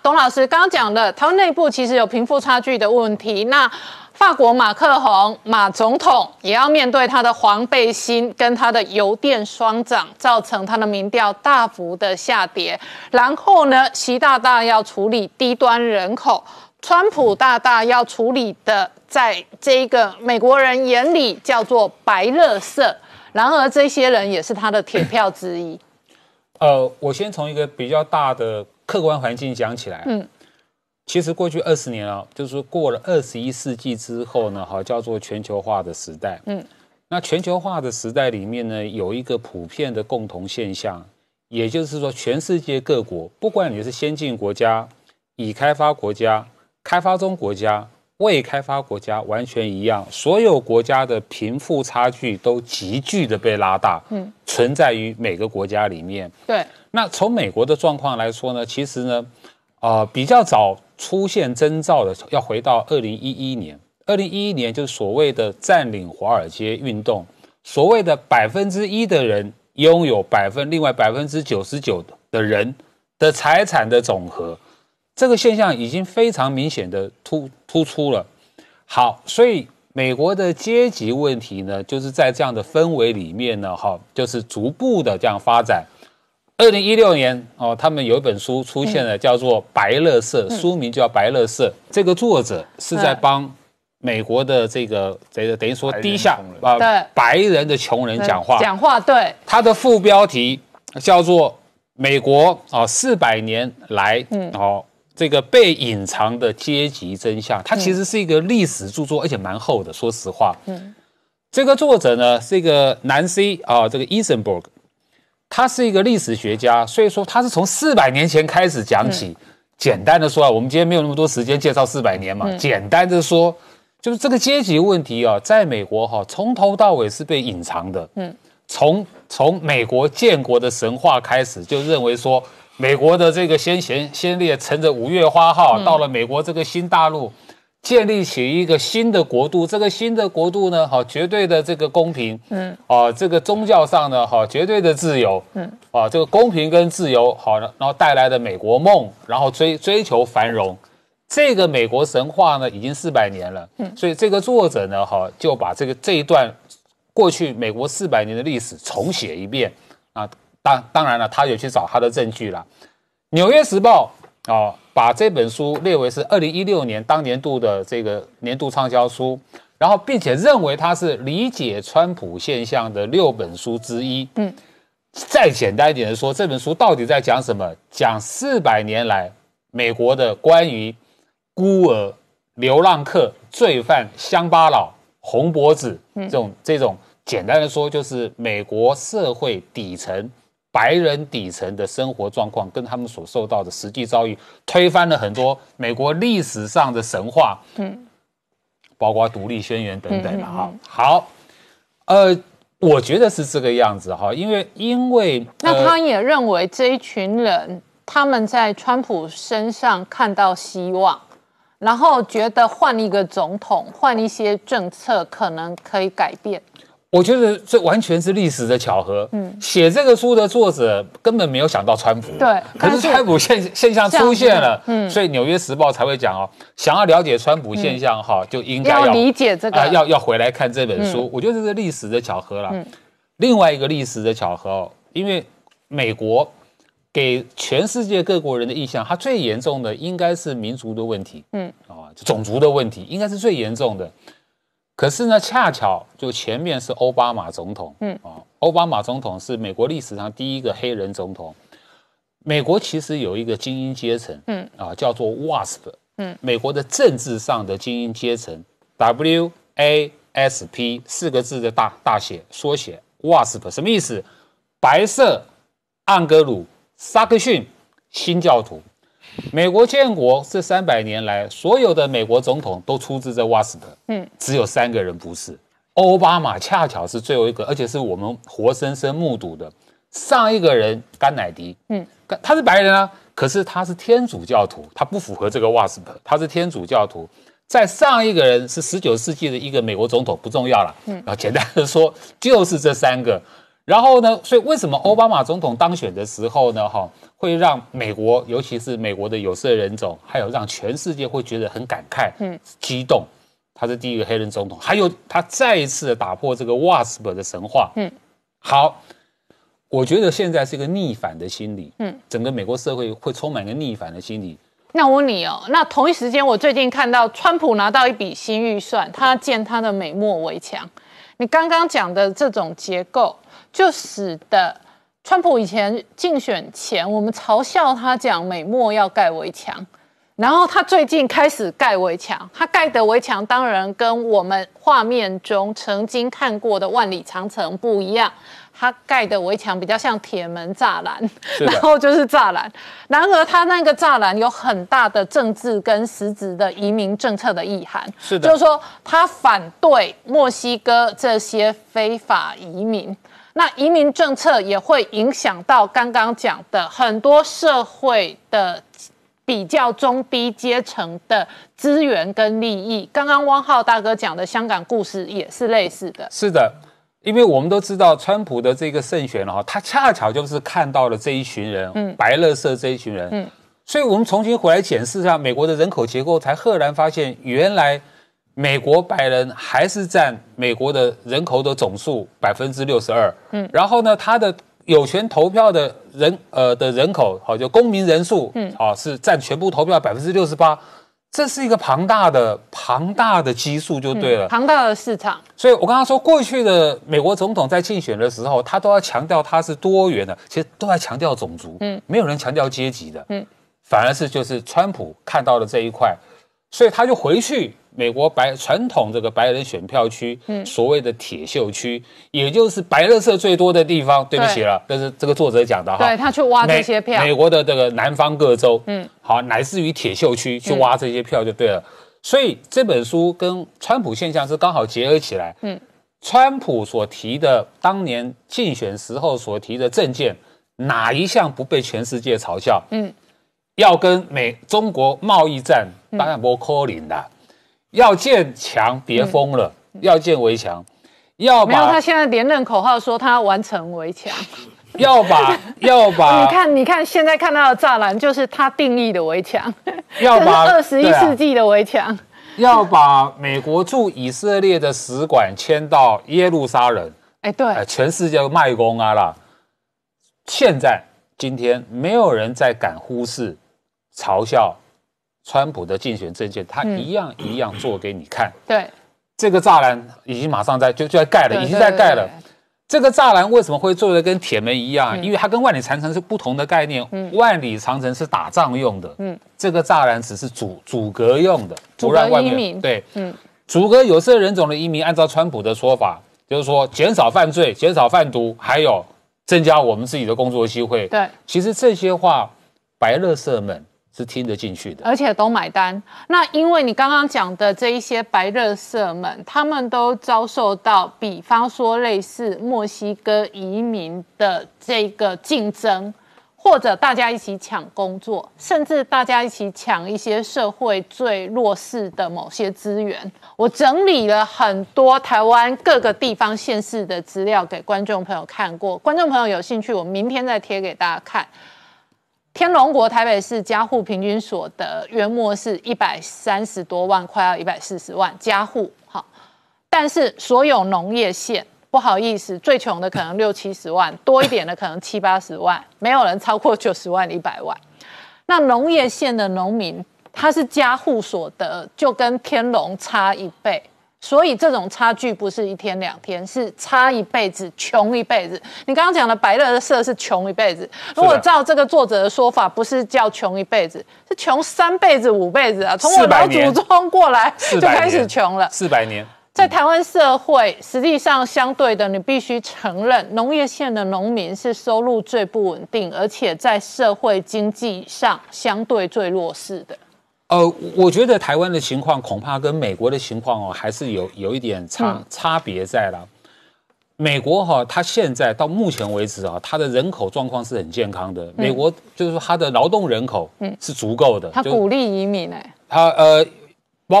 董老师刚刚讲了，他内部其实有贫富差距的问题。那法国马克宏马总统也要面对他的黄背心跟他的油电双涨，造成他的民调大幅的下跌。然后呢，习大大要处理低端人口，川普大大要处理的，在这一个美国人眼里叫做白热色。然而，这些人也是他的铁票之一。呃，我先从一个比较大的。客观环境讲起来，嗯，其实过去二十年啊，就是过了二十一世纪之后呢，哈，叫做全球化的时代，嗯，那全球化的时代里面呢，有一个普遍的共同现象，也就是说，全世界各国，不管你是先进国家、已开发国家、开发中国家。未开发国家完全一样，所有国家的贫富差距都急剧的被拉大，嗯，存在于每个国家里面。对，那从美国的状况来说呢，其实呢，呃，比较早出现征兆的要回到二零一一年，二零一一年就是所谓的占领华尔街运动，所谓的百分之一的人拥有百分另外百分之九十九的人的财产的总和。这个现象已经非常明显的突突出了。好，所以美国的阶级问题呢，就是在这样的氛围里面呢，哈，就是逐步的这样发展。二零一六年哦，他们有一本书出现了，叫做《白乐色》，书名叫《白乐色》。这个作者是在帮美国的这个等等于说低下啊，对白人的穷人讲话，讲话对。他的副标题叫做《美国啊四百年来》，嗯，哦。这个被隐藏的阶级真相，它其实是一个历史著作，而且蛮厚的。说实话，嗯，这个作者呢是一个南非啊，这个 Eisenberg，他是一个历史学家，所以说他是从四百年前开始讲起。简单的说啊，我们今天没有那么多时间介绍四百年嘛。简单的说，就是这个阶级问题啊，在美国哈，从头到尾是被隐藏的。嗯，从从美国建国的神话开始，就认为说。美国的这个先贤先烈乘着五月花号到了美国这个新大陆，建立起一个新的国度。这个新的国度呢，哈，绝对的这个公平，嗯，啊，这个宗教上呢，哈，绝对的自由，嗯，啊，这个公平跟自由，好，然后带来的美国梦，然后追追求繁荣，这个美国神话呢，已经四百年了，嗯，所以这个作者呢，哈，就把这个这一段过去美国四百年的历史重写一遍，啊。当当然了，他有去找他的证据了。《纽约时报》哦，把这本书列为是二零一六年当年度的这个年度畅销书，然后并且认为它是理解川普现象的六本书之一。嗯，再简单一点的说，这本书到底在讲什么？讲四百年来美国的关于孤儿、流浪客、罪犯、乡巴佬、红脖子这种这种简单的说，就是美国社会底层。白人底层的生活状况跟他们所受到的实际遭遇，推翻了很多美国历史上的神话，嗯，包括独立宣言等等的哈，好，呃，我觉得是这个样子哈，因为因为那他也认为这一群人他们在川普身上看到希望，然后觉得换一个总统，换一些政策，可能可以改变。我觉得这完全是历史的巧合。嗯，写这个书的作者根本没有想到川普。对，可是川普现现象出现了，嗯，所以《纽约时报》才会讲哦，想要了解川普现象，哈，就应该要理解这个，要要回来看这本书。我觉得这是历史的巧合了。嗯，另外一个历史的巧合，哦，因为美国给全世界各国人的印象，它最严重的应该是民族的问题，嗯，啊，种族的问题应该是最严重的。可是呢，恰巧就前面是奥巴马总统，嗯啊，奥巴马总统是美国历史上第一个黑人总统。美国其实有一个精英阶层，嗯啊，叫做 WASP，嗯，美国的政治上的精英阶层，W A S P 四个字的大大写缩写 WASP 什么意思？白色盎格鲁撒克逊新教徒。美国建国这三百年来，所有的美国总统都出自这 WASP，嗯，只有三个人不是。奥巴马恰巧是最后一个，而且是我们活生生目睹的。上一个人甘乃迪，嗯，他是白人啊，可是他是天主教徒，他不符合这个 WASP，他是天主教徒。在上一个人是十九世纪的一个美国总统，不重要了，嗯，后简单的说就是这三个。然后呢？所以为什么奥巴马总统当选的时候呢？哈，会让美国，尤其是美国的有色人种，还有让全世界会觉得很感慨、嗯，激动。他是第一个黑人总统，还有他再一次打破这个 WASP 的神话。嗯，好，我觉得现在是一个逆反的心理。嗯，整个美国社会会充满一个逆反的心理。那我问你哦，那同一时间，我最近看到川普拿到一笔新预算，他建他的美墨围墙。你刚刚讲的这种结构，就使得川普以前竞选前，我们嘲笑他讲美墨要盖围墙，然后他最近开始盖围墙，他盖的围墙当然跟我们画面中曾经看过的万里长城不一样。它盖的围墙比较像铁门栅栏，然后就是栅栏。然而，它那个栅栏有很大的政治跟实质的移民政策的意涵，是的，就是说它反对墨西哥这些非法移民。那移民政策也会影响到刚刚讲的很多社会的比较中低阶层的资源跟利益。刚刚汪浩大哥讲的香港故事也是类似的，是的。因为我们都知道川普的这个胜选了哈，他恰巧就是看到了这一群人，嗯，白乐色这一群人，嗯，所以我们重新回来检视一下美国的人口结构，才赫然发现，原来美国白人还是占美国的人口的总数百分之六十二，嗯，然后呢，他的有权投票的人，呃，的人口，好，就公民人数，嗯，啊，是占全部投票百分之六十八。这是一个庞大的、庞大的基数就对了，庞大的市场。所以我刚刚说，过去的美国总统在竞选的时候，他都要强调他是多元的，其实都在强调种族，嗯，没有人强调阶级的，嗯，反而是就是川普看到了这一块。所以他就回去美国白传统这个白人选票区，嗯，所谓的铁锈区，也就是白乐色最多的地方。对不起了，这是这个作者讲的哈，对他去挖这些票，美国的这个南方各州，嗯，好，乃至于铁锈区去挖这些票就对了。所以这本书跟川普现象是刚好结合起来，嗯，川普所提的当年竞选时候所提的政见，哪一项不被全世界嘲笑？嗯。要跟美中国贸易战，当然不 call 啦。要建墙，别疯了。要建围墙，没有他现在连任口号说他要完成围墙，要把要把 你看你看现在看到的栅栏就是他定义的围墙，要把二十一世纪的围墙，要把美国驻以色列的使馆迁到耶路撒冷。哎，对，全世界卖公啊啦，现在今天没有人再敢忽视。嘲笑川普的竞选政见，他一样一样做给你看。对，这个栅栏已经马上在就就在盖了，已经在盖了。这个栅栏为什么会做的跟铁门一样？因为它跟万里长城是不同的概念。嗯，万里长城是打仗用的。嗯，这个栅栏只是阻阻隔用的，不让外面对，嗯，阻隔有色人种的移民。按照川普的说法，就是说减少犯罪、减少贩毒，还有增加我们自己的工作机会。对，其实这些话，白乐色们。是听得进去的，而且都买单。那因为你刚刚讲的这一些白热色们，他们都遭受到，比方说类似墨西哥移民的这个竞争，或者大家一起抢工作，甚至大家一起抢一些社会最弱势的某些资源。我整理了很多台湾各个地方县市的资料给观众朋友看过，观众朋友有兴趣，我明天再贴给大家看。天龙国台北市家户平均所得约莫是一百三十多万，快要一百四十万家户。好，但是所有农业县不好意思，最穷的可能六七十万多一点的可能七八十万，没有人超过九十万一百万。那农业县的农民，他是家户所得就跟天龙差一倍。所以这种差距不是一天两天，是差一辈子，穷一辈子。你刚刚讲的白乐社是穷一辈子。如果照这个作者的说法，不是叫穷一辈子，是穷三辈子、五辈子啊，从我老祖宗过来就开始穷了。四百年。在台湾社会，实际上相对的，你必须承认，农业县的农民是收入最不稳定，而且在社会经济上相对最弱势的。呃，我觉得台湾的情况恐怕跟美国的情况哦，还是有有一点差差别在了。美国哈，它现在到目前为止啊，它的人口状况是很健康的。美国就是说，它的劳动人口嗯是足够的。它鼓励移民呢。它呃。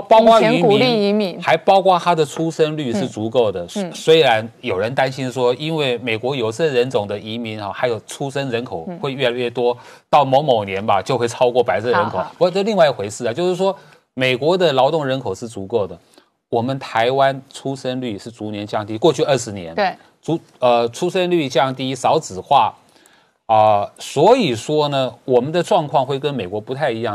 包包括移民，还包括他的出生率是足够的。虽然有人担心说，因为美国有色人种的移民啊，还有出生人口会越来越多，到某某年吧就会超过白色人口，不过这另外一回事啊。就是说，美国的劳动人口是足够的。我们台湾出生率是逐年降低，过去二十年，对，逐呃出生率降低、少子化啊，所以说呢，我们的状况会跟美国不太一样。